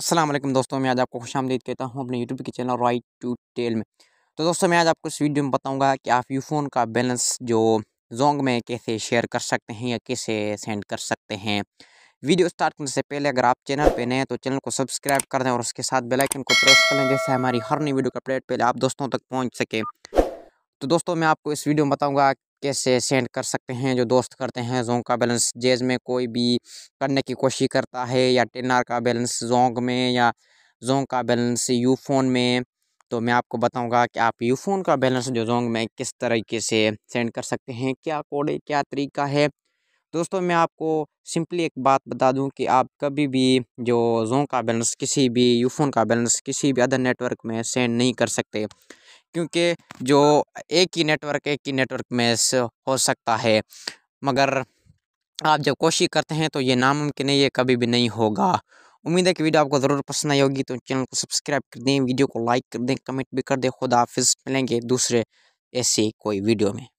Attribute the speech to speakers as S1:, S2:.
S1: असलम दोस्तों मैं आज आपको खुश आमदीद कहता हूँ अपने यूट्यूब के चैनल राइट टू टेल में तो दोस्तों मैं आज आपको इस वीडियो में बताऊँगा कि आप यूफ़ोन का बैलेंस जो जोंग में कैसे शेयर कर सकते हैं या कैसे सेंड कर सकते हैं वीडियो स्टार्ट करने से पहले अगर आप चैनल पे नए हैं तो चैनल को सब्सक्राइब कर दें और उसके साथ बेलाइकन को प्रेस कर लें जैसे हमारी हर नई वीडियो का अपडेट पहले आप दोस्तों तक पहुँच सके तो दोस्तों मैं आपको इस वीडियो में बताऊँगा कैसे सेंड कर सकते हैं जो दोस्त करते हैं जोंग का बैलेंस जेज में कोई भी करने की कोशिश करता है या टेनार का बैलेंस जोंग में या जोंग का बैलेंस यू फोन में तो मैं आपको बताऊंगा कि आप यू फोन का बैलेंस जो जोंग में किस तरीके से सेंड कर सकते हैं क्या कोड है क्या तरीका है दोस्तों मैं आपको सिंपली एक बात बता दूं कि आप कभी भी जो जोंग का बैलेंस किसी भी यूफोन का बैलेंस किसी भी अदर नेटवर्क में सेंड नहीं कर सकते क्योंकि जो एक ही नेटवर्क एक ही नेटवर्क में हो सकता है मगर आप जब कोशिश करते हैं तो ये नामुमकिन है ये कभी भी नहीं होगा उम्मीद है कि वीडियो आपको ज़रूर पसंद आई होगी तो चैनल को सब्सक्राइब कर दें वीडियो को लाइक कर दें कमेंट भी कर दें खुदा हाफिज़ मिलेंगे दूसरे ऐसी कोई वीडियो में